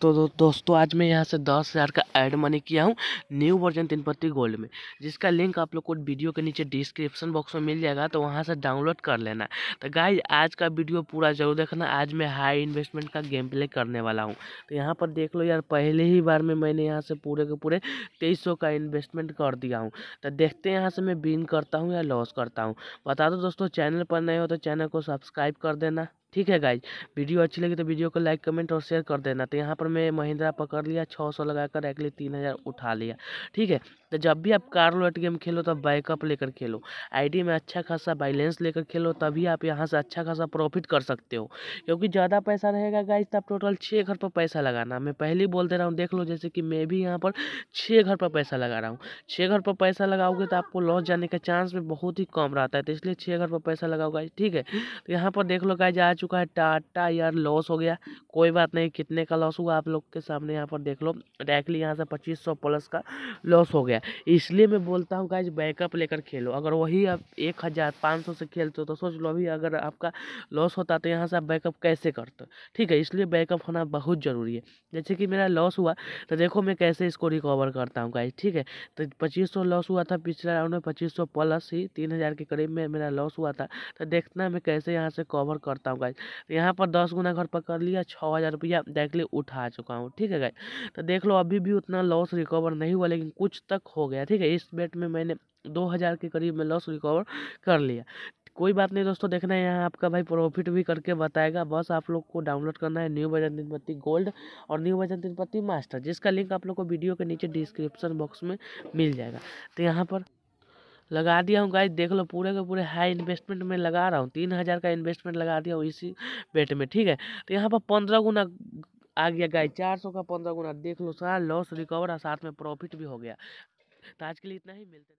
तो दो, दोस्तों आज मैं यहाँ से दस हज़ार का एड मनी किया हूँ न्यू वर्जन तीन पत्ती गोल्ड में जिसका लिंक आप लोग को वीडियो के नीचे डिस्क्रिप्शन बॉक्स में मिल जाएगा तो वहाँ से डाउनलोड कर लेना तो गाइज आज का वीडियो पूरा जरूर देखना आज मैं हाई इन्वेस्टमेंट का गेम प्ले करने वाला हूँ तो यहाँ पर देख लो यार पहले ही बार में मैंने यहाँ से पूरे के पूरे तेईस का इन्वेस्टमेंट कर दिया हूँ तो देखते हैं यहाँ से मैं बिन करता हूँ या लॉस करता हूँ बता दो दोस्तों चैनल पर नए हो तो चैनल को सब्सक्राइब कर देना ठीक है गाइज वीडियो अच्छी लगी तो वीडियो को लाइक कमेंट और शेयर कर देना तो यहाँ पर मैं महिंद्रा पकड़ लिया छः सौ लगा कर लिए तीन हज़ार उठा लिया ठीक है तो जब भी आप कार लोट गेम खेलो तो बैकअप लेकर खेलो आईडी में अच्छा खासा बैलेंस लेकर खेलो तभी आप यहाँ से अच्छा खासा प्रॉफिट कर सकते हो क्योंकि ज़्यादा पैसा रहेगा गाइज तब टोटल छः घर पर पैसा लगाना मैं पहले ही बोल दे रहा हूँ देख लो जैसे कि मैं भी यहाँ पर छः घर पर पैसा लगा रहा हूँ छः घर पर पैसा लगाओगे तो आपको लॉस जाने का चांस में बहुत ही कम रहता है तो इसलिए छः घर पर पैसा लगाओ गाइज ठीक है तो यहाँ पर देख लो गाइज आज चुका है टाटा यार लॉस हो गया कोई बात नहीं कितने का लॉस हुआ आप लोग के सामने यहाँ पर देख लो डायरेक्टली यहाँ से पच्चीस सौ प्लस का लॉस हो गया इसलिए मैं बोलता हूँ गाइज बैकअप लेकर खेलो अगर वही आप एक हज़ार पाँच सौ से खेलते हो तो सोच लो अभी अगर आपका लॉस होता तो यहाँ से आप बैकअप कैसे करते ठीक है इसलिए बैकअप होना बहुत ज़रूरी है जैसे कि मेरा लॉस हुआ तो देखो मैं कैसे इसको रिकवर करता हूँ गाइज ठीक है तो पच्चीस सौ लॉस हुआ था पिछले राउंड में पच्चीस सौ प्लस ही तीन हज़ार के करीब में मेरा लॉस हुआ था तो देखना मैं कैसे यहाँ से कवर करता हूँ गाइज तो यहाँ पर दस गुना घर पकड़ लिया छः हज़ार रुपया डायरेक्टली उठा चुका हूँ ठीक है गाइज तो देख लो अभी भी उतना लॉस रिकवर नहीं हुआ लेकिन कुछ तक हो गया ठीक है इस बेट में मैंने दो हज़ार के करीब में लॉस रिकवर कर लिया कोई बात नहीं दोस्तों देखना है यहाँ आपका भाई प्रॉफिट भी करके बताएगा बस आप लोग को डाउनलोड करना है न्यू बजन तिनपत्ती गोल्ड और न्यू बजन तिरुपति मास्टर जिसका लिंक आप लोग को वीडियो के नीचे डिस्क्रिप्शन बॉक्स में मिल जाएगा तो यहाँ पर लगा दिया हूँ गाइस देख लो पूरे के पूरे हाई इन्वेस्टमेंट में लगा रहा हूँ तीन हज़ार का इन्वेस्टमेंट लगा दिया हूँ इसी बेट में ठीक है तो यहाँ पर पंद्रह गुना आ गया गाइस चार सौ का पंद्रह गुना देख लो सारा लॉस रिकवर और साथ में प्रॉफिट भी हो गया तो आज के लिए इतना ही मिलते